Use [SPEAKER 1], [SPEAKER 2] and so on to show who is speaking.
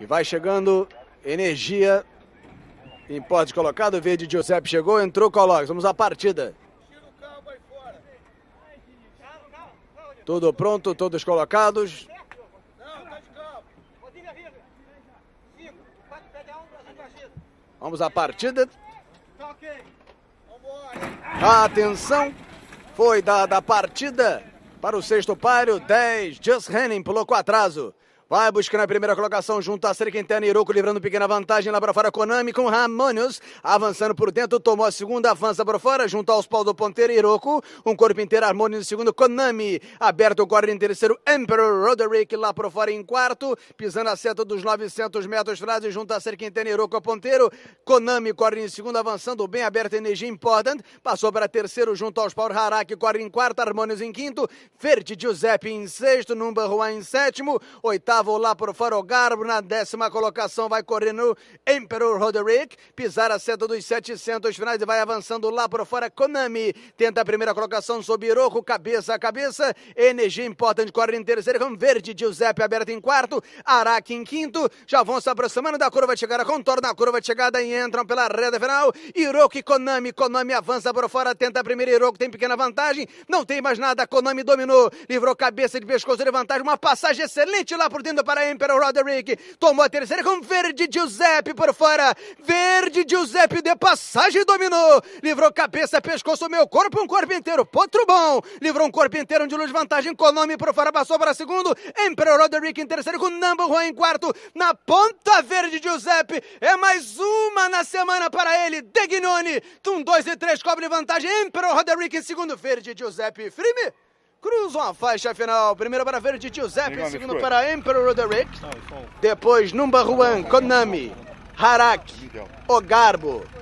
[SPEAKER 1] E vai chegando energia. Em pote colocado, o verde Giuseppe chegou, entrou Colox. Vamos à partida. Tudo pronto, todos colocados. Vamos à partida. Atenção, foi dada a partida para o sexto páreo. 10, Just Henning pulou com atraso. Vai buscando a primeira colocação junto a Série Quintana e Iroco, livrando pequena vantagem lá para fora. Konami com Ramonius avançando por dentro, tomou a segunda, avança para fora, junto aos pau do ponteiro Iroco. Um corpo inteiro, harmonius no segundo, Konami. Aberto o corner em terceiro, Emperor Roderick lá para fora em quarto, pisando a seta dos 900 metros frase, junto a Série Quintana e Iroco, ponteiro. Konami corre em segundo, avançando bem aberto, Energia Important. Passou para terceiro, junto aos Power Harak, corre em quarto, harmonius em quinto, Verde Giuseppe em sexto, Numba Juan em sétimo, oitavo. Bravo lá para o Garbo na décima colocação vai correndo Emperor Roderick, pisar a seta dos 700 finais e vai avançando lá para fora Konami, tenta a primeira colocação sob Iroco, cabeça a cabeça, Energia Importante corre em terceiro, com Verde, Giuseppe aberto em quarto, Araki em quinto, já vão se aproximando da curva de chegada, contorna a curva de chegada e entram pela reta final, Hiroko e Konami, Konami avança para fora, tenta a primeira, Hiroko tem pequena vantagem, não tem mais nada, Konami dominou, livrou cabeça de pescoço de vantagem, uma passagem excelente lá por dentro partindo para Impero Roderick. Tomou a terceira com Verde Giuseppe por fora. Verde Giuseppe de passagem dominou. Livrou cabeça, pescoço, meu corpo, um corpo inteiro. Potro bom. Livrou um corpo inteiro de luz vantagem. Konami por fora passou para segundo. Impero Roderick em terceiro com Number One em quarto. Na ponta Verde Giuseppe. É mais uma na semana para ele. Degnoni. Com dois e três cobre vantagem. Impero Roderick em segundo. Verde Giuseppe. Frime cruzam a faixa final. Primeiro para Verde Giuseppe, segundo para Emperor Roderick. Depois Numba Juan, Konami, Harak, Ogarbo,